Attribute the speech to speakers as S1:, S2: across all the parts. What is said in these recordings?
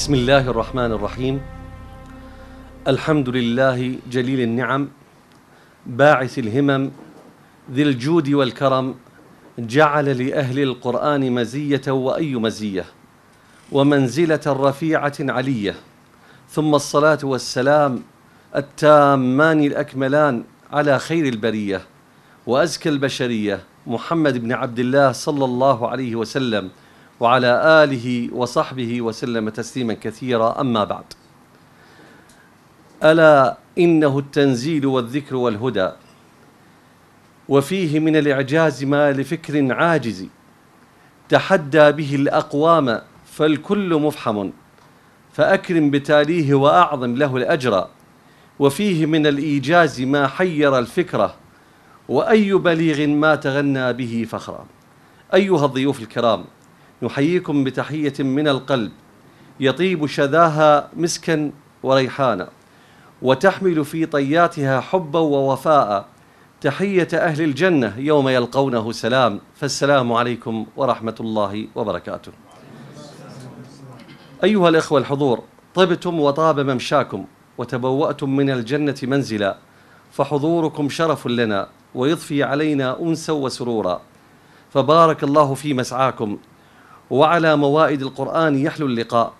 S1: بسم الله الرحمن الرحيم الحمد لله جليل النعم باعث الهمم ذي الجود والكرم جعل لأهل القرآن مزية وأي مزية ومنزلة رفيعة علية ثم الصلاة والسلام التامان الأكملان على خير البرية وأزكى البشرية محمد بن عبد الله صلى الله عليه وسلم وعلى آله وصحبه وسلم تسليما كثيرا أما بعد ألا إنه التنزيل والذكر والهدى وفيه من الإعجاز ما لفكر عاجز تحدى به الأقوام فالكل مفحم فأكرم بتاليه وأعظم له الأجر وفيه من الإيجاز ما حير الفكرة وأي بليغ ما تغنى به فخرا أيها الضيوف الكرام نحييكم بتحية من القلب يطيب شذاها مسكا وريحانا وتحمل في طياتها حبا ووفاء تحية أهل الجنة يوم يلقونه سلام فالسلام عليكم ورحمة الله وبركاته أيها الإخوة الحضور طبتم وطاب ممشاكم وتبوأتم من الجنة منزلا فحضوركم شرف لنا ويضفي علينا أنسا وسرورا فبارك الله في مسعاكم وعلى موائد القرآن يحلو اللقاء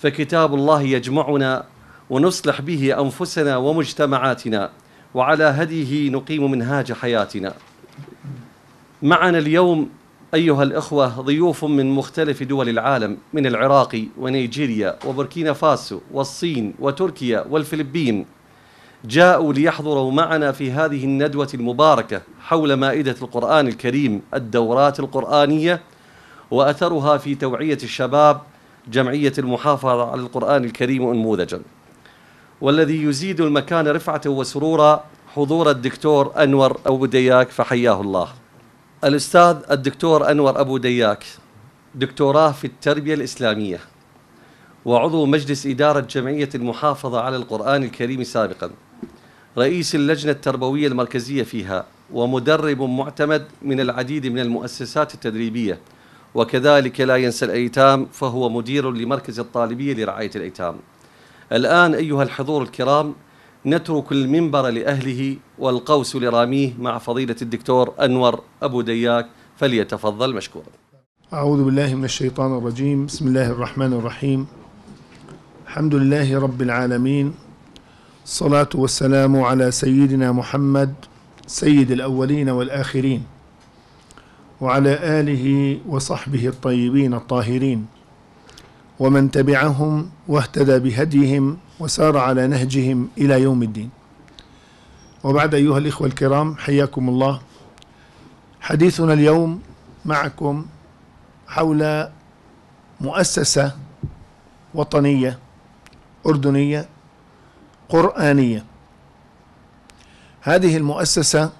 S1: فكتاب الله يجمعنا ونصلح به أنفسنا ومجتمعاتنا وعلى هديه نقيم منهاج حياتنا معنا اليوم أيها الأخوة ضيوف من مختلف دول العالم من العراق ونيجيريا وبوركينا فاسو والصين وتركيا والفلبين جاءوا ليحضروا معنا في هذه الندوة المباركة حول مائدة القرآن الكريم الدورات القرآنية وأثرها في توعية الشباب جمعية المحافظة على القرآن الكريم أنموذجا والذي يزيد المكان رفعة وسرورا حضور الدكتور أنور أبو دياك فحياه الله الأستاذ الدكتور أنور أبو دياك دكتوراه في التربية الإسلامية وعضو مجلس إدارة جمعية المحافظة على القرآن الكريم سابقا رئيس اللجنة التربوية المركزية فيها ومدرب معتمد من العديد من المؤسسات التدريبية وكذلك لا ينسى الأيتام فهو مدير لمركز الطالبية لرعاية الأيتام الآن أيها الحضور الكرام نترك المنبر لأهله والقوس لراميه مع فضيلة الدكتور أنور أبو دياك فليتفضل مشكورا
S2: أعوذ بالله من الشيطان الرجيم بسم الله الرحمن الرحيم الحمد لله رب العالمين الصلاة والسلام على سيدنا محمد سيد الأولين والآخرين وعلى آله وصحبه الطيبين الطاهرين ومن تبعهم واهتدى بهديهم وسار على نهجهم إلى يوم الدين وبعد أيها الإخوة الكرام حياكم الله حديثنا اليوم معكم حول مؤسسة وطنية أردنية قرآنية هذه المؤسسة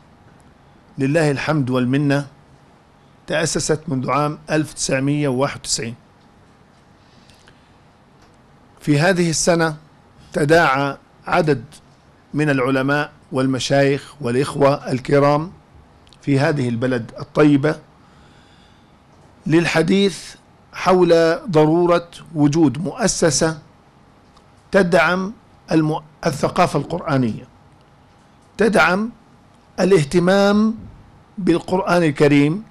S2: لله الحمد والمنة تأسست منذ عام 1991 في هذه السنة تداعى عدد من العلماء والمشايخ والإخوة الكرام في هذه البلد الطيبة للحديث حول ضرورة وجود مؤسسة تدعم الثقافة القرآنية تدعم الاهتمام بالقرآن الكريم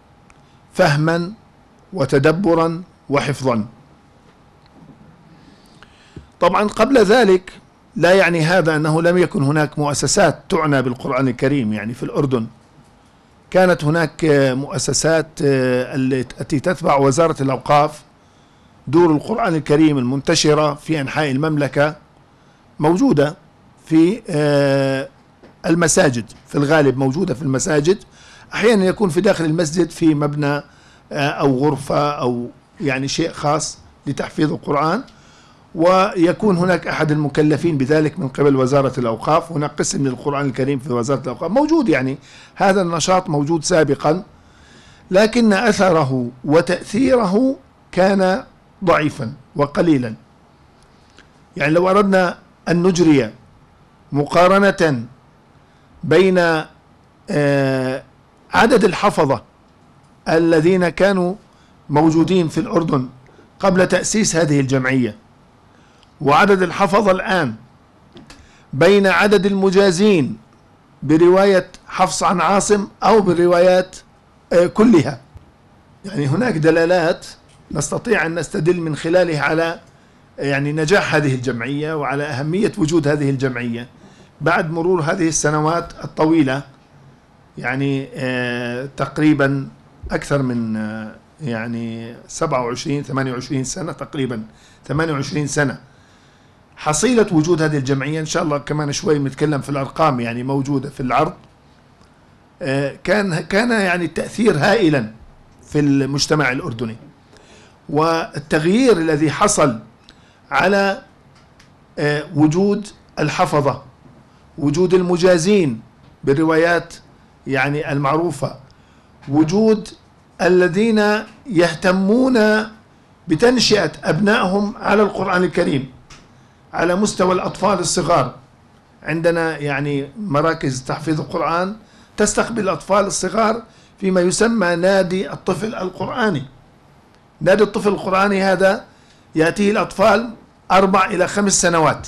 S2: فهما وتدبرا وحفظا طبعا قبل ذلك لا يعني هذا أنه لم يكن هناك مؤسسات تعنى بالقرآن الكريم يعني في الأردن كانت هناك مؤسسات آه، التي تتبع وزارة الأوقاف دور القرآن الكريم المنتشرة في أنحاء المملكة موجودة في آه، المساجد في الغالب موجودة في المساجد أحيانا يكون في داخل المسجد في مبنى آه، أو غرفة أو يعني شيء خاص لتحفيظ القرآن ويكون هناك أحد المكلفين بذلك من قبل وزارة الأوقاف هناك قسم للقرآن الكريم في وزارة الأوقاف موجود يعني هذا النشاط موجود سابقا لكن أثره وتأثيره كان ضعيفا وقليلا يعني لو أردنا أن نجري مقارنة بين آه عدد الحفظة الذين كانوا موجودين في الأردن قبل تأسيس هذه الجمعية وعدد الحفظة الآن بين عدد المجازين برواية حفص عن عاصم أو بالروايات آه، كلها يعني هناك دلالات نستطيع أن نستدل من خلالها على آه، يعني نجاح هذه الجمعية وعلى أهمية وجود هذه الجمعية بعد مرور هذه السنوات الطويلة يعني آه، تقريبا أكثر من آه، يعني 27 28 سنة تقريبا 28 سنة حصيلة وجود هذه الجمعية إن شاء الله كمان شوي بنتكلم في الأرقام يعني موجودة في العرض آه، كان كان يعني التأثير هائلا في المجتمع الأردني والتغيير الذي حصل على وجود الحفظة وجود المجازين بالروايات يعني المعروفة وجود الذين يهتمون بتنشئة أبنائهم على القرآن الكريم على مستوى الأطفال الصغار عندنا يعني مراكز تحفيظ القرآن تستقبل الأطفال الصغار فيما يسمى نادي الطفل القرآني نادي الطفل القرآني هذا يأتيه الأطفال أربع إلى خمس سنوات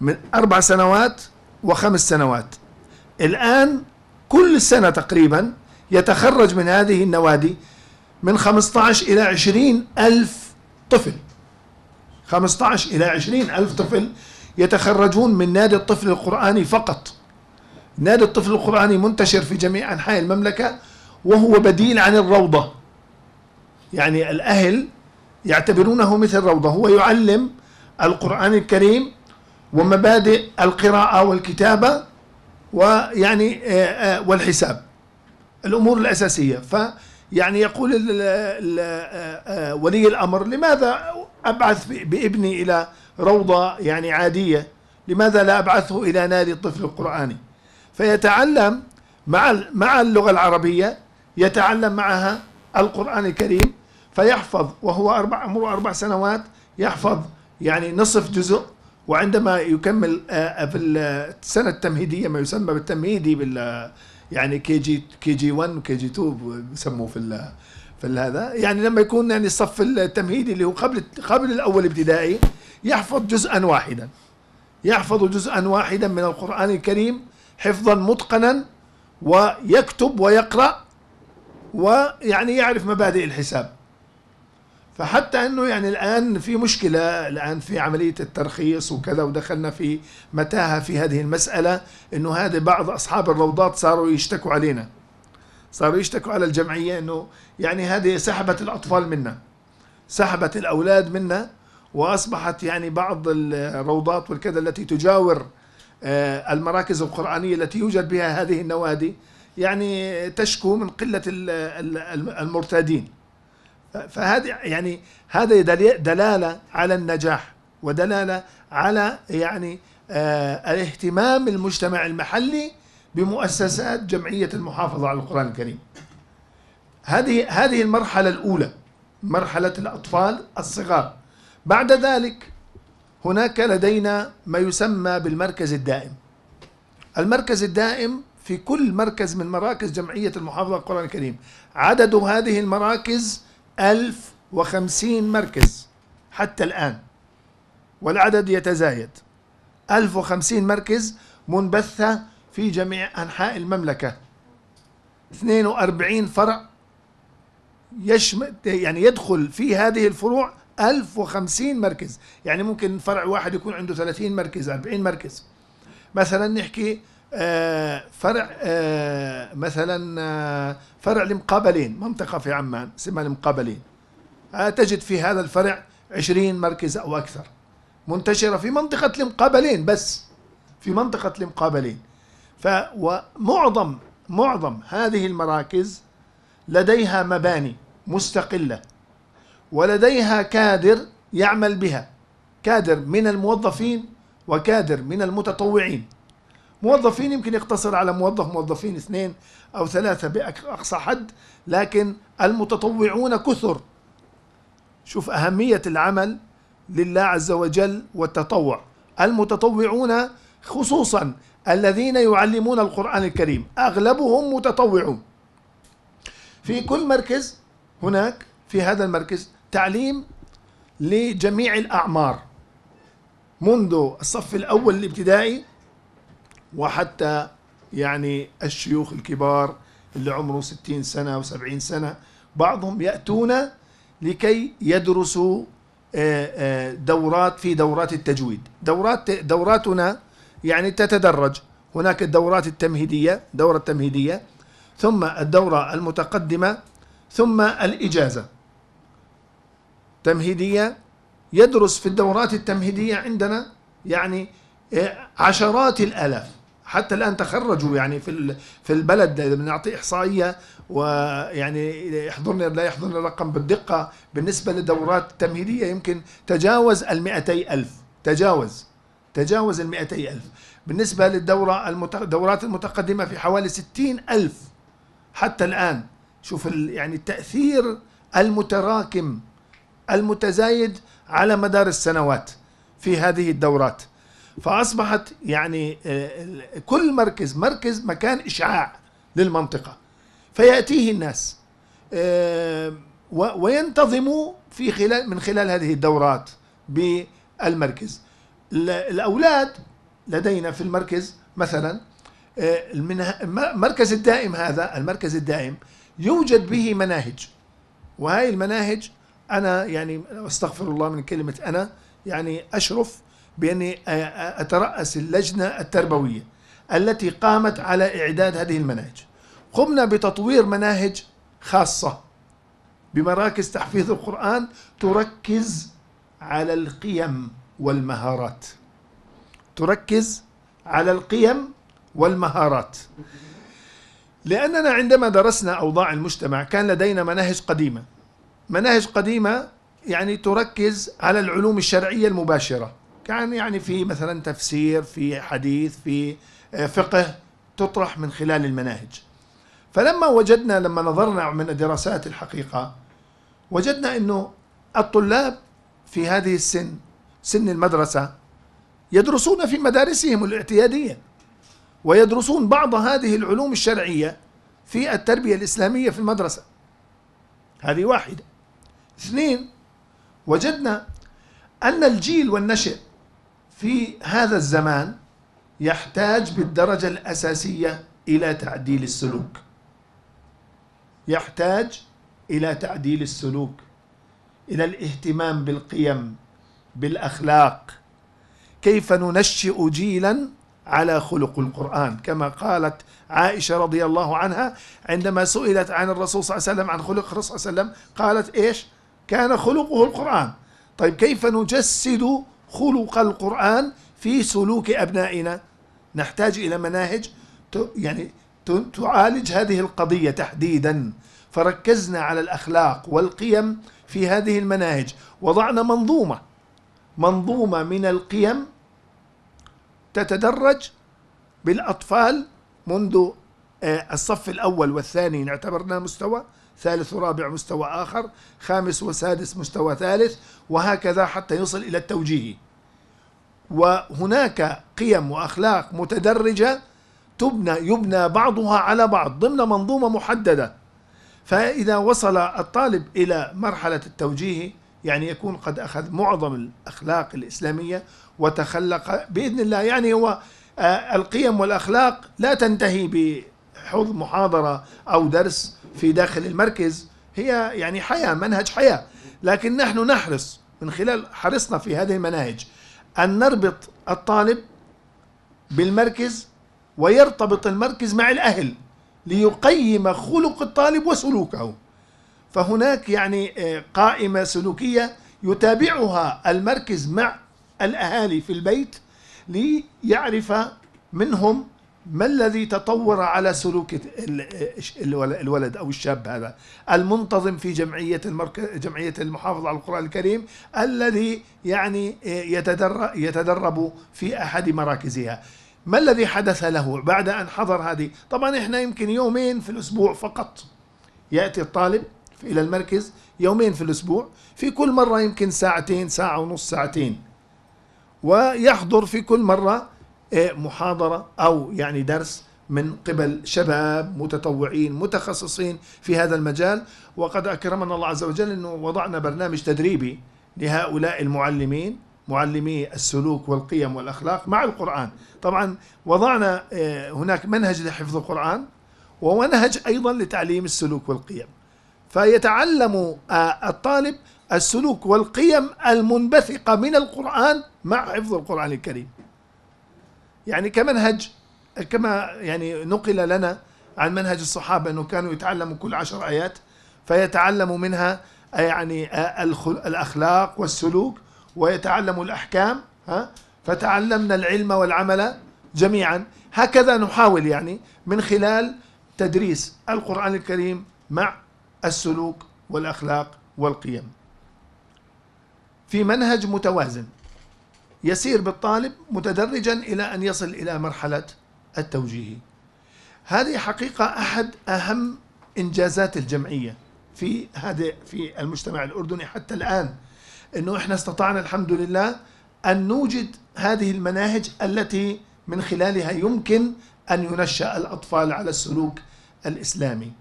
S2: من أربع سنوات وخمس سنوات الآن كل سنة تقريبا يتخرج من هذه النوادي من 15 إلى 20 ألف طفل 15 إلى 20 ألف طفل يتخرجون من نادي الطفل القرآني فقط نادي الطفل القرآني منتشر في جميع أنحاء المملكة وهو بديل عن الروضة يعني الأهل يعتبرونه مثل روضة هو يعلم القرآن الكريم ومبادئ القراءة والكتابة ويعني آه، آه، والحساب الأمور الأساسية فيعني يقول آه، ولي الأمر لماذا أبعث بابني إلى روضة يعني عادية لماذا لا أبعثه إلى نادي الطفل القرآني فيتعلم مع مع اللغة العربية يتعلم معها القرآن الكريم فيحفظ وهو أربع عمره أربع سنوات يحفظ يعني نصف جزء وعندما يكمل آه، آه، في آه، السنه التمهيديه ما يسمى بالتمهيدي بال يعني كي جي كي جي 1 وكي جي 2 بسموه في في هذا يعني لما يكون يعني الصف التمهيدي اللي هو قبل قبل الاول ابتدائي يحفظ جزءا واحدا يحفظ جزءا واحدا من القران الكريم حفظا متقنا ويكتب ويقرا ويعني يعرف مبادئ الحساب فحتى انه يعني الان في مشكله الان في عمليه الترخيص وكذا ودخلنا في متاهه في هذه المساله انه هذا بعض اصحاب الروضات صاروا يشتكوا علينا صاروا يشتكوا على الجمعيه انه يعني هذه سحبت الاطفال منا سحبت الاولاد منا واصبحت يعني بعض الروضات والكذا التي تجاور آه، المراكز القرانيه التي يوجد بها هذه النوادي يعني تشكو من قله المرتادين فهذه يعني هذه دلالة على النجاح ودلالة على يعني آه، الاهتمام المجتمع المحلي بمؤسسات جمعية المحافظة على القرآن الكريم هذه هذه المرحلة الأولى مرحلة الأطفال الصغار بعد ذلك هناك لدينا ما يسمى بالمركز الدائم المركز الدائم في كل مركز من مراكز جمعية المحافظة على القرآن الكريم عدد هذه المراكز 1050 مركز حتى الآن والعدد يتزايد 1050 مركز منبثة في جميع أنحاء المملكة 42 فرع يشمل يعني يدخل في هذه الفروع 1050 مركز يعني ممكن فرع واحد يكون عنده 30 مركز 40 مركز مثلا نحكي آه، فرع آه، مثلا آه، فرع المقابلين منطقة في عمان اسمها المقابلين تجد في هذا الفرع عشرين مركز أو أكثر منتشرة في منطقة المقابلين بس في منطقة المقابلين فمعظم معظم هذه المراكز لديها مباني مستقلة ولديها كادر يعمل بها كادر من الموظفين وكادر من المتطوعين موظفين يمكن يقتصر على موظف موظفين اثنين أو ثلاثة بأقصى حد لكن المتطوعون كثر شوف أهمية العمل لله عز وجل والتطوع المتطوعون خصوصا الذين يعلمون القرآن الكريم أغلبهم متطوعون في كل مركز هناك في هذا المركز تعليم لجميع الأعمار منذ الصف الأول الابتدائي وحتى يعني الشيوخ الكبار اللي عمره ستين سنة وسبعين سنة بعضهم يأتون لكي يدرسوا آه، آه، دورات في دورات التجويد دورات دوراتنا يعني تتدرج هناك الدورات التمهيدية دورة التمهيدية ثم الدورة المتقدمة ثم الإجازة تمهيدية يدرس في الدورات التمهيدية عندنا يعني آه، عشرات الآلاف حتى الان تخرجوا يعني في في البلد بنعطي احصائيه ويعني يحضرني لا يحضرني الرقم بالدقه بالنسبه للدورات التمهيديه يمكن تجاوز ال ألف تجاوز تجاوز ال ألف بالنسبه للدوره الدورات المتقدمه في حوالي ستين ألف حتى الان شوف يعني التاثير المتراكم المتزايد على مدار السنوات في هذه الدورات فاصبحت يعني آه، كل مركز مركز مكان اشعاع للمنطقه فياتيه الناس آه، وينتظموا في خلال من خلال هذه الدورات بالمركز الاولاد لدينا في المركز مثلا آه، من مركز الدائم هذا المركز الدائم يوجد به مناهج وهذه المناهج انا يعني استغفر الله من كلمه انا يعني اشرف بأني أترأس اللجنة التربوية التي قامت على إعداد هذه المناهج قمنا بتطوير مناهج خاصة بمراكز تحفيظ القرآن تركز على القيم والمهارات تركز على القيم والمهارات لأننا عندما درسنا أوضاع المجتمع كان لدينا مناهج قديمة مناهج قديمة يعني تركز على العلوم الشرعية المباشرة كان يعني في مثلا تفسير في حديث في آه، فقه تطرح من خلال المناهج فلما وجدنا لما نظرنا من دراسات الحقيقة وجدنا أنه الطلاب في هذه السن سن المدرسة يدرسون في مدارسهم الاعتيادية ويدرسون بعض هذه العلوم الشرعية في التربية الإسلامية في المدرسة هذه واحدة اثنين وجدنا أن الجيل والنشء في هذا الزمان يحتاج بالدرجة الأساسية إلى تعديل السلوك يحتاج إلى تعديل السلوك إلى الاهتمام بالقيم بالأخلاق كيف ننشئ جيلا على خلق القرآن كما قالت عائشة رضي الله عنها عندما سئلت عن الرسول صلى الله عليه وسلم عن خلق الرسول صلى الله عليه وسلم قالت إيش كان خلقه القرآن طيب كيف نجسد خلق القرآن في سلوك أبنائنا نحتاج إلى مناهج يعني تعالج هذه القضية تحديدا فركزنا على الأخلاق والقيم في هذه المناهج وضعنا منظومة منظومة من القيم تتدرج بالأطفال منذ آه، الصف الأول والثاني اعتبرناه مستوى ثالث ورابع مستوى آخر خامس وسادس مستوى ثالث وهكذا حتى يصل إلى التوجيهي وهناك قيم واخلاق متدرجه تبنى يبنى بعضها على بعض ضمن منظومه محدده فاذا وصل الطالب الى مرحله التوجيه يعني يكون قد اخذ معظم الاخلاق الاسلاميه وتخلق باذن الله يعني هو آه، القيم والاخلاق لا تنتهي بحظ محاضره او درس في داخل المركز هي يعني حياه منهج حياه لكن نحن نحرص من خلال حرصنا في هذه المناهج أن نربط الطالب بالمركز ويرتبط المركز مع الأهل ليقيم خلق الطالب وسلوكه فهناك يعني آه، قائمة سلوكية يتابعها المركز مع الأهالي في البيت ليعرف منهم ما الذي تطور على سلوك الولد او الشاب هذا المنتظم في جمعيه جمعيه المحافظه على القران الكريم الذي يعني يتدرب في احد مراكزها ما الذي حدث له بعد ان حضر هذه طبعا احنا يمكن يومين في الاسبوع فقط ياتي الطالب الى المركز يومين في الاسبوع في كل مره يمكن ساعتين ساعه ونص ساعتين ويحضر في كل مره إيه، محاضرة أو يعني درس من قبل شباب متطوعين متخصصين في هذا المجال وقد أكرمنا الله عز وجل أنه وضعنا برنامج تدريبي لهؤلاء المعلمين معلمي السلوك والقيم والأخلاق مع القرآن طبعا وضعنا إيه، هناك منهج لحفظ القرآن ومنهج أيضا لتعليم السلوك والقيم فيتعلم آه، الطالب السلوك والقيم المنبثقة من القرآن مع حفظ القرآن الكريم يعني كمنهج كما يعني نقل لنا عن منهج الصحابة أنه كانوا يتعلموا كل عشر آيات فيتعلموا منها يعني الأخلاق والسلوك ويتعلموا الأحكام ها فتعلمنا العلم والعمل جميعا هكذا نحاول يعني من خلال تدريس القرآن الكريم مع السلوك والأخلاق والقيم في منهج متوازن يسير بالطالب متدرجا إلى أن يصل إلى مرحلة التوجيهي هذه حقيقة أحد أهم إنجازات الجمعية في هذا في المجتمع الأردني حتى الآن أنه إحنا استطعنا الحمد لله أن نوجد هذه المناهج التي من خلالها يمكن أن ينشأ الأطفال على السلوك الإسلامي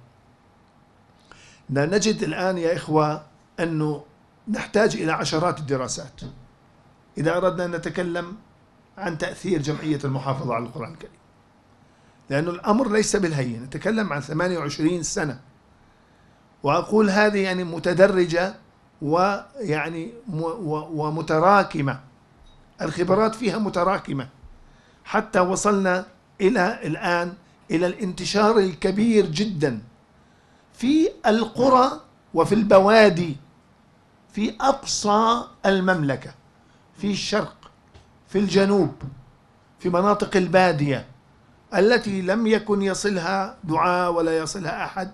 S2: نجد الآن يا إخوة أنه نحتاج إلى عشرات الدراسات إذا أردنا أن نتكلم عن تأثير جمعية المحافظة على القرآن الكريم لأن الأمر ليس بالهين نتكلم عن 28 سنة وأقول هذه يعني متدرجة ويعني ومتراكمة الخبرات فيها متراكمة حتى وصلنا إلى الآن إلى الانتشار الكبير جدا في القرى وفي البوادي في أقصى المملكة في الشرق في الجنوب في مناطق الباديه التي لم يكن يصلها دعاء ولا يصلها احد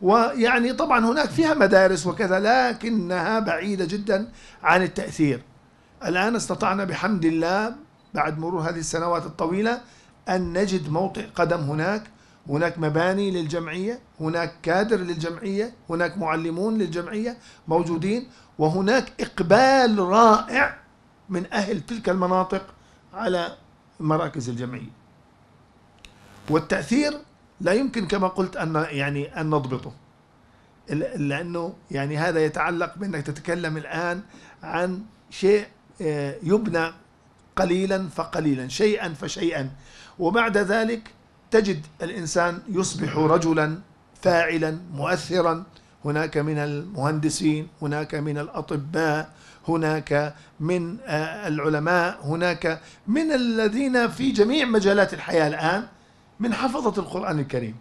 S2: ويعني طبعا هناك فيها مدارس وكذا لكنها بعيده جدا عن التاثير الان استطعنا بحمد الله بعد مرور هذه السنوات الطويله ان نجد موطئ قدم هناك هناك مباني للجمعية هناك كادر للجمعية هناك معلمون للجمعية موجودين وهناك إقبال رائع من أهل تلك المناطق على مراكز الجمعية والتأثير لا يمكن كما قلت أن يعني أن نضبطه لأنه يعني هذا يتعلق بأنك تتكلم الآن عن شيء آه، يبنى قليلا فقليلا شيئا فشيئا وبعد ذلك تجد الإنسان يصبح رجلا فاعلا مؤثرا هناك من المهندسين هناك من الأطباء هناك من آه، العلماء هناك من الذين في جميع مجالات الحياة الآن من حفظة القرآن الكريم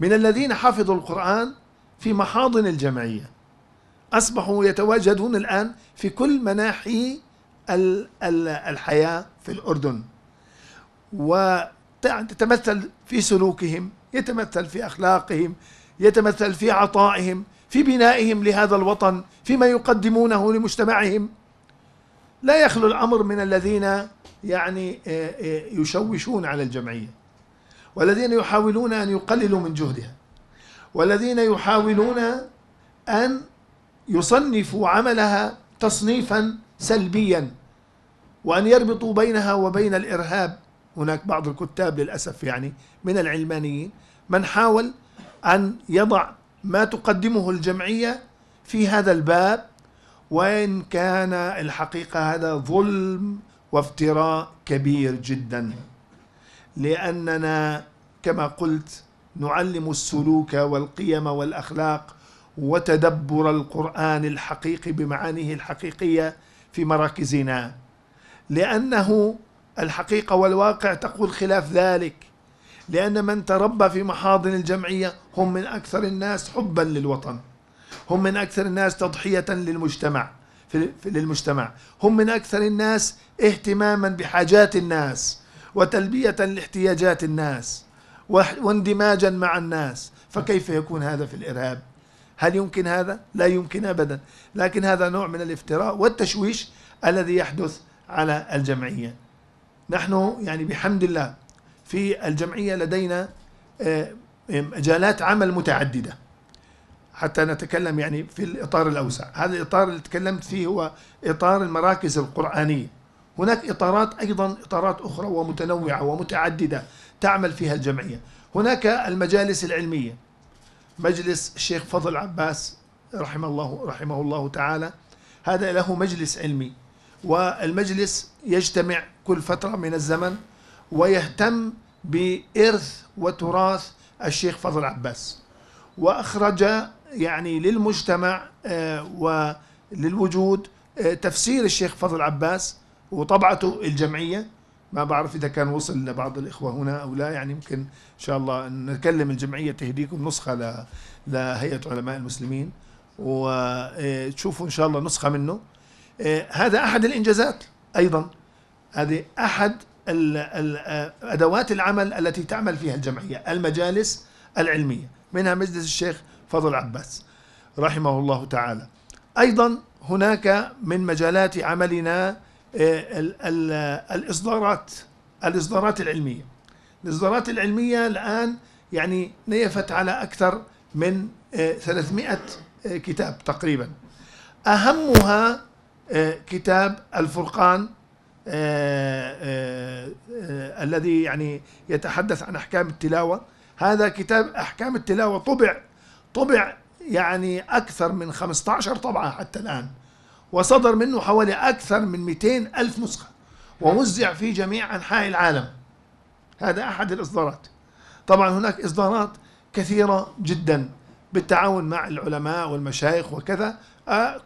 S2: من الذين حفظوا القرآن في محاضن الجمعية أصبحوا يتواجدون الآن في كل مناحي الحياة في الأردن وتتمثل في سلوكهم يتمثل في أخلاقهم يتمثل في عطائهم في بنائهم لهذا الوطن فيما يقدمونه لمجتمعهم لا يخلو الامر من الذين يعني آه، آه، يشوشون على الجمعيه والذين يحاولون ان يقللوا من جهدها والذين يحاولون ان يصنفوا عملها تصنيفا سلبيا وان يربطوا بينها وبين الارهاب هناك بعض الكتاب للاسف يعني من العلمانيين من حاول أن يضع ما تقدمه الجمعية في هذا الباب وإن كان الحقيقة هذا ظلم وافتراء كبير جدا لأننا كما قلت نعلم السلوك والقيم والأخلاق وتدبر القرآن الحقيقي بمعانيه الحقيقية في مراكزنا لأنه الحقيقة والواقع تقول خلاف ذلك لأن من تربى في محاضن الجمعية هم من أكثر الناس حبا للوطن هم من أكثر الناس تضحية للمجتمع في للمجتمع هم من أكثر الناس اهتماما بحاجات الناس وتلبية لاحتياجات الناس واندماجا مع الناس فكيف يكون هذا في الإرهاب هل يمكن هذا؟ لا يمكن أبدا لكن هذا نوع من الافتراء والتشويش الذي يحدث على الجمعية نحن يعني بحمد الله في الجمعية لدينا آه، مجالات عمل متعددة حتى نتكلم يعني في الإطار الأوسع هذا الإطار اللي تكلمت فيه هو إطار المراكز القرآنية هناك إطارات أيضا إطارات أخرى ومتنوعة ومتعددة تعمل فيها الجمعية هناك المجالس العلمية مجلس الشيخ فضل عباس رحمه الله رحمه الله تعالى هذا له مجلس علمي والمجلس يجتمع كل فترة من الزمن ويهتم بإرث وتراث الشيخ فضل عباس وأخرج يعني للمجتمع آه، وللوجود آه، تفسير الشيخ فضل عباس وطبعته الجمعية ما بعرف إذا كان وصل لبعض الإخوة هنا أو لا يعني يمكن إن شاء الله نكلم الجمعية تهديكم نسخة لهيئة علماء المسلمين وتشوفوا إن شاء الله نسخة منه آه، هذا أحد الإنجازات أيضا هذه أحد آه، أدوات العمل التي تعمل فيها الجمعية المجالس العلمية منها مجلس الشيخ فضل عباس رحمه الله تعالى أيضا هناك من مجالات عملنا آه، الإصدارات الإصدارات العلمية الإصدارات العلمية الآن يعني نيفت على أكثر من 300 آه، كتاب تقريبا أهمها كتاب الفرقان آه، آه، آه، الذي يعني يتحدث عن أحكام التلاوة هذا كتاب أحكام التلاوة طبع طبع يعني أكثر من 15 طبعة حتى الآن وصدر منه حوالي أكثر من 200 ألف نسخة ووزع في جميع أنحاء العالم هذا أحد الإصدارات طبعا هناك إصدارات كثيرة جدا بالتعاون مع العلماء والمشايخ وكذا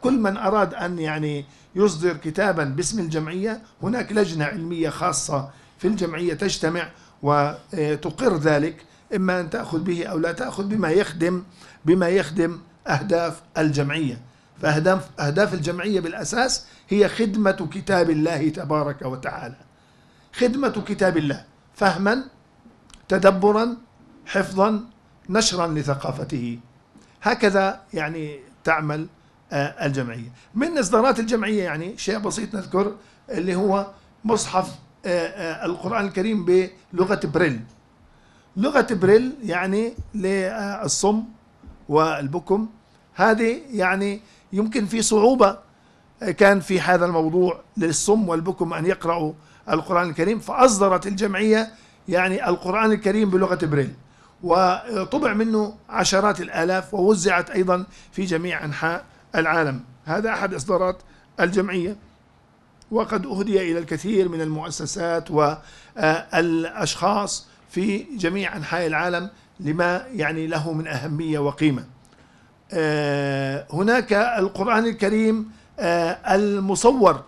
S2: كل من أراد أن يعني يصدر كتابا باسم الجمعية هناك لجنة علمية خاصة في الجمعية تجتمع وتقر ذلك إما أن تأخذ به أو لا تأخذ بما يخدم بما يخدم أهداف الجمعية فأهداف أهداف الجمعية بالأساس هي خدمة كتاب الله تبارك وتعالى خدمة كتاب الله فهما تدبرا حفظا نشرا لثقافته هكذا يعني تعمل آه، الجمعية من إصدارات الجمعية يعني شيء بسيط نذكر اللي هو مصحف آه، آه، القرآن الكريم بلغة بريل لغة بريل يعني للصم والبكم هذه يعني يمكن في صعوبة كان في هذا الموضوع للصم والبكم أن يقرأوا القرآن الكريم فأصدرت الجمعية يعني القرآن الكريم بلغة بريل وطبع منه عشرات الآلاف ووزعت أيضا في جميع أنحاء العالم هذا أحد إصدارات الجمعية وقد أهدي إلى الكثير من المؤسسات والأشخاص في جميع أنحاء العالم لما يعني له من أهمية وقيمة آه، هناك القرآن الكريم آه، المصور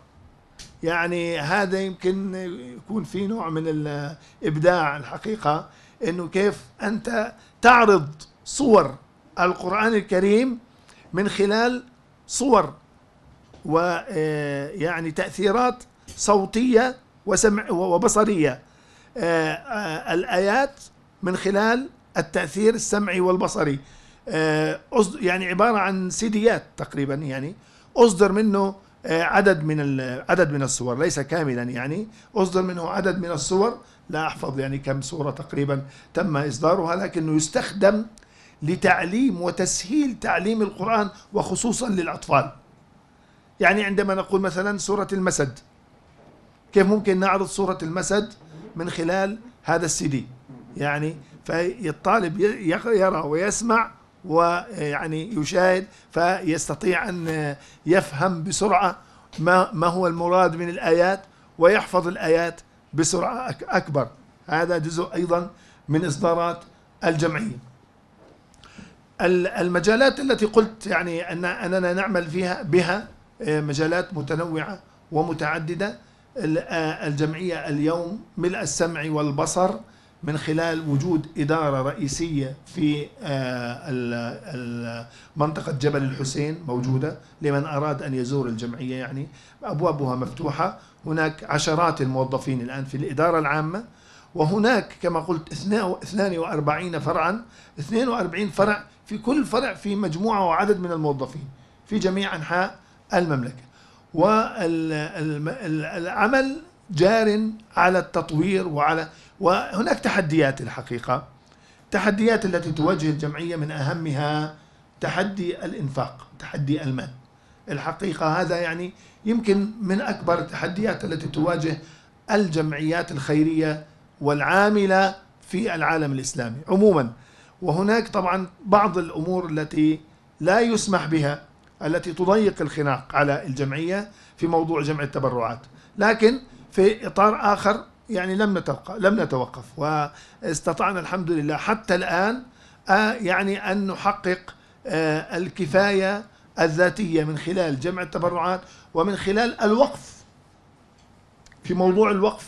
S2: يعني هذا يمكن يكون في نوع من الإبداع الحقيقة أنه كيف أنت تعرض صور القرآن الكريم من خلال صور ويعني آه، تأثيرات صوتية وسمع وبصرية آه، آه، الآيات من خلال التأثير السمعي والبصري يعني عبارة عن سيديات تقريبا يعني أصدر منه عدد من عدد من الصور ليس كاملا يعني أصدر منه عدد من الصور لا أحفظ يعني كم صورة تقريبا تم إصدارها لكنه يستخدم لتعليم وتسهيل تعليم القرآن وخصوصا للأطفال يعني عندما نقول مثلا سورة المسد كيف ممكن نعرض سورة المسد من خلال هذا السي دي يعني فالطالب يرى ويسمع ويعني يشاهد فيستطيع أن يفهم بسرعة ما, ما هو المراد من الآيات ويحفظ الآيات بسرعة أكبر هذا جزء أيضا من إصدارات الجمعية المجالات التي قلت يعني أن أننا نعمل فيها بها آه، مجالات متنوعة ومتعددة آه، الجمعية اليوم ملء السمع والبصر من خلال وجود إدارة رئيسية في آه، منطقة جبل الحسين موجودة لمن أراد أن يزور الجمعية يعني أبوابها مفتوحة هناك عشرات الموظفين الآن في الإدارة العامة وهناك كما قلت 42 فرعا 42 فرع في كل فرع في مجموعة وعدد من الموظفين في جميع أنحاء المملكة والعمل جار على التطوير وعلى وهناك تحديات الحقيقة التحديات التي تواجه الجمعية من أهمها تحدي الإنفاق تحدي المال الحقيقة هذا يعني يمكن من أكبر التحديات التي تواجه الجمعيات الخيرية والعاملة في العالم الإسلامي عموما وهناك طبعا بعض الأمور التي لا يسمح بها التي تضيق الخناق على الجمعية في موضوع جمع التبرعات لكن في إطار آخر يعني لم نتوقف لم نتوقف واستطعنا الحمد لله حتى الآن آه، يعني أن نحقق آه، الكفاية الذاتية من خلال جمع التبرعات ومن خلال الوقف في موضوع الوقف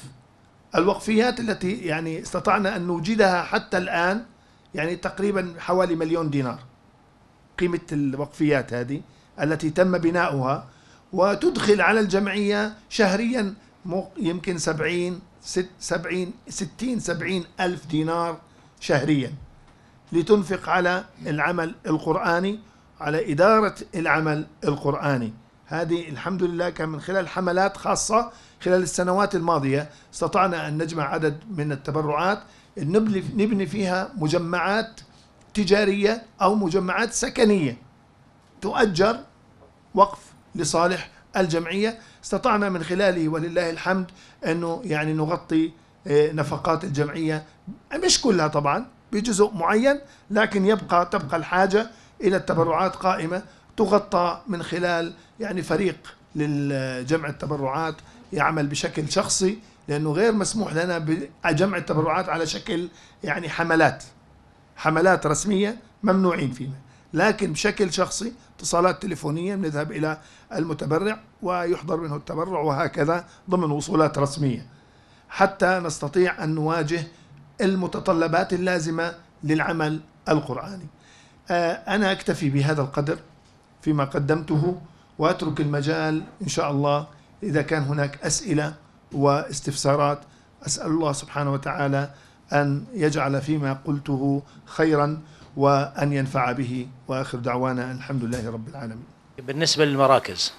S2: الوقفيات التي يعني استطعنا أن نوجدها حتى الآن يعني تقريبا حوالي مليون دينار قيمة الوقفيات هذه التي تم بناؤها وتدخل على الجمعية شهريا يمكن 70 70 60 70 ألف دينار شهريا لتنفق على العمل القرآني على إدارة العمل القرآني هذه الحمد لله كان من خلال حملات خاصة خلال السنوات الماضية استطعنا أن نجمع عدد من التبرعات نبني فيها مجمعات تجارية أو مجمعات سكنية تؤجر وقف لصالح الجمعية استطعنا من خلاله ولله الحمد أنه يعني نغطي آه، نفقات الجمعية مش كلها طبعا بجزء معين لكن يبقى تبقى الحاجة إلى التبرعات قائمة تغطى من خلال يعني فريق لجمع التبرعات يعمل بشكل شخصي لانه غير مسموح لنا بجمع التبرعات على شكل يعني حملات حملات رسميه ممنوعين فينا لكن بشكل شخصي اتصالات تليفونيه بنذهب الى المتبرع ويحضر منه التبرع وهكذا ضمن وصولات رسميه حتى نستطيع ان نواجه المتطلبات اللازمه للعمل القراني. آه، انا اكتفي بهذا القدر فيما قدمته وأترك المجال إن شاء الله إذا كان هناك أسئلة واستفسارات أسأل الله سبحانه وتعالى أن يجعل فيما قلته خيرا وأن ينفع به وآخر دعوانا الحمد لله رب العالمين بالنسبة للمراكز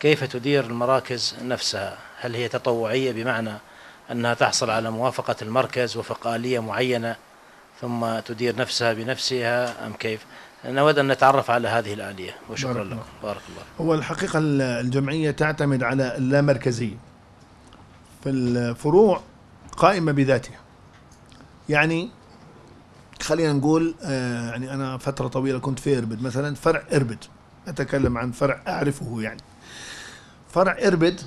S2: كيف تدير المراكز نفسها هل هي تطوعية بمعنى أنها تحصل على موافقة المركز وفق آلية معينة ثم تدير نفسها بنفسها أم كيف نود أن نتعرف على هذه الآلية وشكرا بارك لكم الله. بارك الله هو الحقيقة الجمعية تعتمد على اللامركزية فالفروع قائمة بذاتها يعني خلينا نقول آه، يعني أنا فترة طويلة كنت في إربد مثلا فرع إربد أتكلم عن فرع أعرفه يعني فرع إربد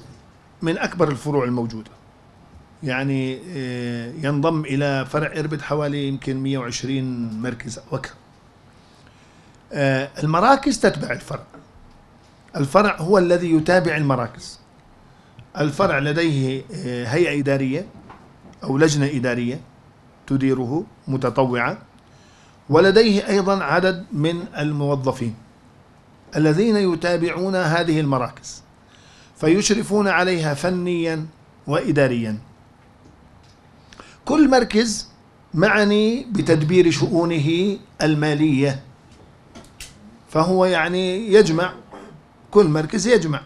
S2: من أكبر الفروع الموجودة يعني آه، ينضم إلى فرع إربد حوالي يمكن 120 مركز أو أكثر آه، المراكز تتبع الفرع الفرع هو الذي يتابع المراكز الفرع لديه آه، هيئة إدارية أو لجنة إدارية تديره متطوعة ولديه أيضا عدد من الموظفين الذين يتابعون هذه المراكز فيشرفون عليها فنيا وإداريا كل مركز معني بتدبير شؤونه المالية فهو يعني يجمع كل مركز يجمع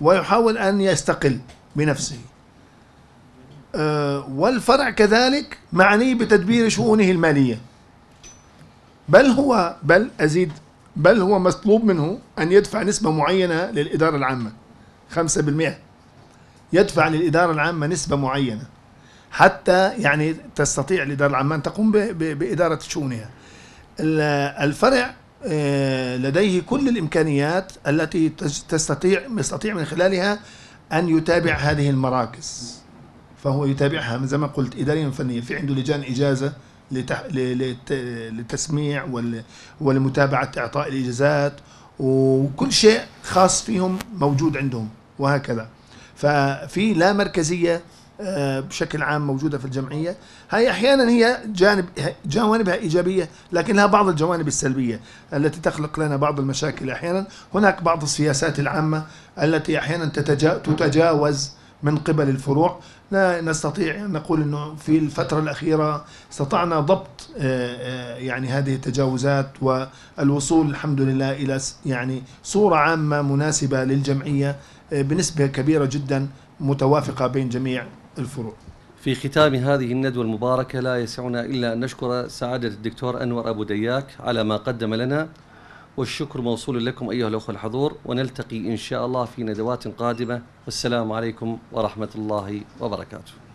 S2: ويحاول أن يستقل بنفسه أه، والفرع كذلك معني بتدبير شؤونه المالية بل هو بل أزيد بل هو مطلوب منه أن يدفع نسبة معينة للإدارة العامة 5% يدفع للإدارة العامة نسبة معينة حتى يعني تستطيع الإدارة العامة أن تقوم بإدارة شؤونها الفرع آه، لديه كل الامكانيات التي تستطيع يستطيع من خلالها ان يتابع هذه المراكز فهو يتابعها زي ما قلت اداريا فنيا في عنده لجان اجازه للتسميع ولمتابعه اعطاء الاجازات وكل شيء خاص فيهم موجود عندهم وهكذا ففي لا مركزيه آه، بشكل عام موجودة في الجمعية هي أحيانا هي جانب جوانبها إيجابية لكن لها بعض الجوانب السلبية التي تخلق لنا بعض المشاكل أحيانا هناك بعض السياسات العامة التي أحيانا تتجاوز من قبل الفروع لا نستطيع أن نقول أنه في الفترة الأخيرة استطعنا ضبط آه، آه، يعني هذه التجاوزات والوصول الحمد لله إلى يعني صورة عامة مناسبة للجمعية بنسبة كبيرة جدا متوافقة
S1: بين جميع الفروع في ختام هذه الندوة المباركة لا يسعنا إلا أن نشكر سعادة الدكتور أنور أبو دياك على ما قدم لنا والشكر موصول لكم أيها الأخوة الحضور ونلتقي إن شاء الله في ندوات قادمة والسلام عليكم ورحمة الله وبركاته